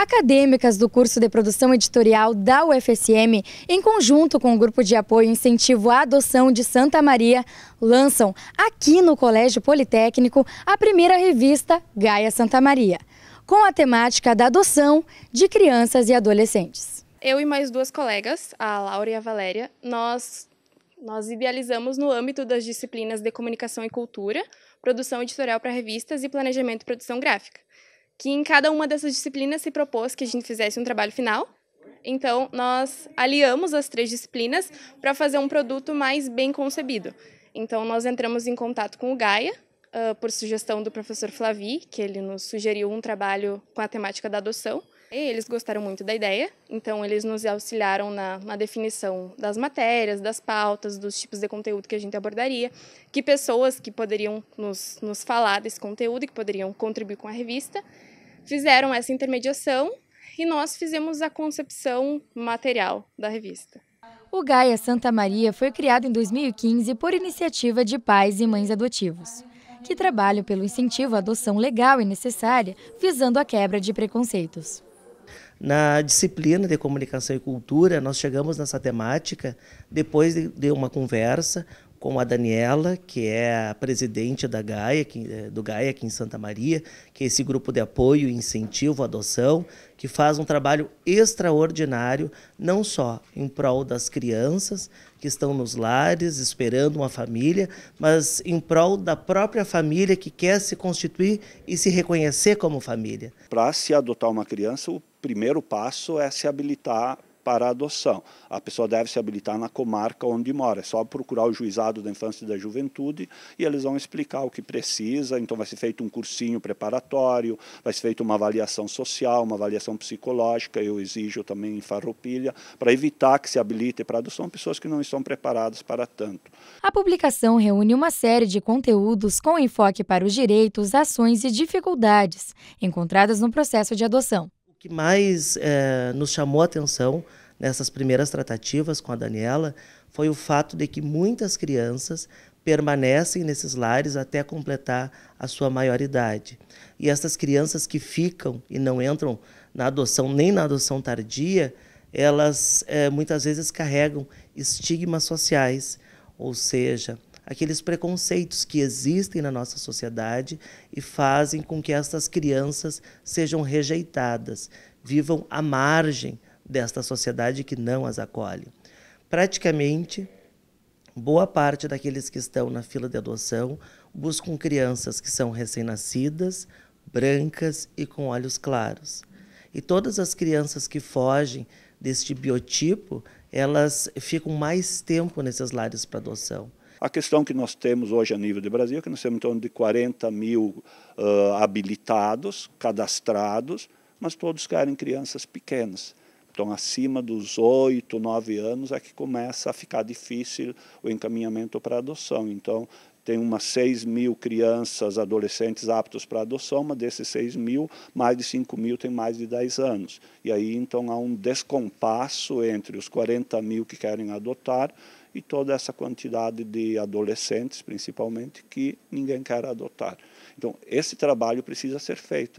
Acadêmicas do curso de produção editorial da UFSM, em conjunto com o grupo de apoio Incentivo à Adoção de Santa Maria, lançam aqui no Colégio Politécnico a primeira revista Gaia Santa Maria, com a temática da adoção de crianças e adolescentes. Eu e mais duas colegas, a Laura e a Valéria, nós nós idealizamos no âmbito das disciplinas de comunicação e cultura, produção editorial para revistas e planejamento e produção gráfica que em cada uma dessas disciplinas se propôs que a gente fizesse um trabalho final. Então, nós aliamos as três disciplinas para fazer um produto mais bem concebido. Então, nós entramos em contato com o Gaia, uh, por sugestão do professor Flavi, que ele nos sugeriu um trabalho com a temática da adoção. E eles gostaram muito da ideia, então eles nos auxiliaram na, na, definição das matérias, das pautas, dos tipos de conteúdo que a gente abordaria, que pessoas que poderiam nos, nos falar desse conteúdo, e que poderiam contribuir com a revista fizeram essa intermediação e nós fizemos a concepção material da revista. O Gaia Santa Maria foi criado em 2015 por iniciativa de pais e mães adotivos, que trabalham pelo incentivo à adoção legal e necessária, visando a quebra de preconceitos. Na disciplina de comunicação e cultura, nós chegamos nessa temática depois de, de uma conversa com a Daniela, que é a presidente da Gaia, eh, do Gaia aqui em Santa Maria, que é esse grupo de apoio e incentivo à adoção, que faz um trabalho extraordinário, não só em prol das crianças que estão nos lares esperando uma família, mas em prol da própria família que quer se constituir e se reconhecer como família. Para se adotar uma criança, o primeiro passo é se habilitar para a adoção. A pessoa deve se habilitar na comarca onde mora. É só procurar o juizado da infância e da juventude e eles vão explicar o que precisa. Então vai ser feito um cursinho preparatório, vai ser feita uma avaliação social, uma avaliação psicológica, eu exijo também em Farroupilha, para evitar que se habilite para a adoção pessoas que não estão preparadas para tanto. A publicação reúne uma série de conteúdos com enfoque para os direitos, ações e dificuldades encontradas no processo de adoção que mais é, nos chamou a atenção nessas primeiras tratativas com a Daniela foi o fato de que muitas crianças permanecem nesses lares até completar a sua maioridade. E essas crianças que ficam e não entram na adoção nem na adoção tardia, elas é, muitas vezes carregam estigmas sociais, ou seja, aqueles preconceitos que existem na nossa sociedade e fazem com que essas crianças sejam rejeitadas, vivam à margem desta sociedade que não as acolhe. Praticamente, boa parte daqueles que estão na fila de adoção buscam crianças que são recém-nascidas, brancas e com olhos claros. E todas as crianças que fogem deste biotipo, elas ficam mais tempo nesses lares para adoção. A questão que nós temos hoje a nível de Brasil é que nós temos em torno de 40 mil uh, habilitados, cadastrados, mas todos querem crianças pequenas. Então, acima dos 8, 9 anos é que começa a ficar difícil o encaminhamento para adoção. Então, tem umas 6 mil crianças, adolescentes aptos para adoção, mas desses 6 mil, mais de 5 mil tem mais de 10 anos. E aí, então, há um descompasso entre os 40 mil que querem adotar e toda essa quantidade de adolescentes, principalmente, que ninguém quer adotar. Então, esse trabalho precisa ser feito.